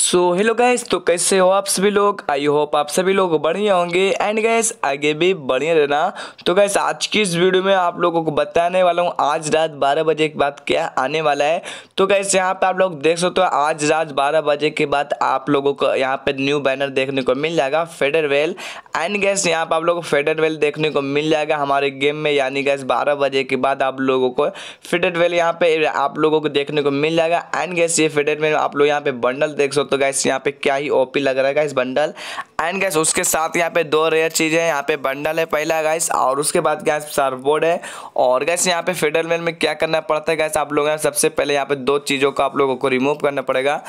so hello guys तो कैसे हो आप सभी लोग आई होप आप सभी लोग बढ़िया होंगे एंड गैस आगे भी बढ़िया रहना तो गैस आज की इस वीडियो में आप लोगों को बताने वाला हूँ आज रात 12 बजे के बाद क्या आने वाला है तो गैस यहाँ पे आप लोग देख सकते हो आज रात 12 बजे के बाद आप लोगों को यहाँ पे न्यू बैनर देखने को मिल जाएगा फेडरवेल एंड गैस यहाँ पे आप लोग को फेडरवेल देखने को मिल जाएगा हमारे गेम में यानी गैस बारह बजे के बाद आप लोगों को फेडरवेल यहाँ पे आप लोगों को देखने को मिल जाएगा एंड गैस ये फेडरवेल आप लोग यहाँ पे बंडल देख सकते तो गैस यहाँ पे क्या ही ओपी लग रहा है इस बंडल एंड गैस उसके साथ यहाँ पे दो रेयर चीज़ें हैं यहाँ पे बंडल है पहला गैस और उसके बाद गैस सर्वबोर्ड है और गैस यहाँ पे मेल में क्या करना पड़ता है गैस आप लोगों सबसे पहले यहाँ पे दो चीज़ों को आप लोगों को रिमूव करना पड़ेगा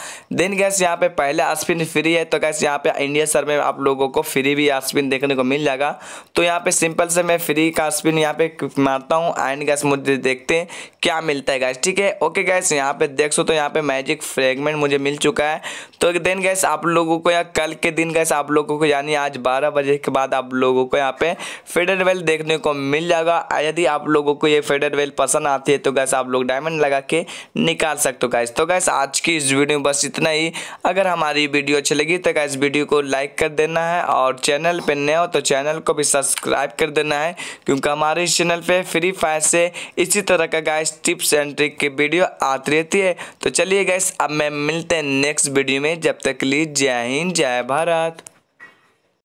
देन गैस यहाँ पे पहला स्पिन फ्री है तो गैस यहाँ पे इंडिया सर में आप लोगों को फ्री भी स्पिन देखने को मिल जाएगा तो यहाँ पे सिंपल से मैं फ्री का स्पिन यहाँ पे मारता हूँ एंड गैस मुझे देखते हैं क्या मिलता है गैस ठीक है ओके गैस यहाँ पे देख सो तो यहाँ पे मैजिक फ्रेगमेंट मुझे मिल चुका है तो देन गैस आप लोगों को या कल के दिन गैस आप लोग लोगों को यानी आज 12 बजे के बाद आप लोगों को यहाँ पे फेडर वेल देखने को मिल जाएगा यदि आप लोगों को ये फेडर वेल पसंद आती है तो गैस आप लोग डायमंड लगा के निकाल सकते हो गैस तो गैस आज की इस वीडियो में बस इतना ही अगर हमारी वीडियो अच्छी लगी तो गैस वीडियो को लाइक कर देना है और चैनल पर नए हो तो चैनल को भी सब्सक्राइब कर देना है क्योंकि हमारे इस चैनल पर फ्री फायर से इसी तरह का गैस टिप्स एंड ट्रिक की वीडियो आती रहती है तो चलिए गैस अब मैं मिलते हैं नेक्स्ट वीडियो में जब तक लीजिए जय हिंद जय भारत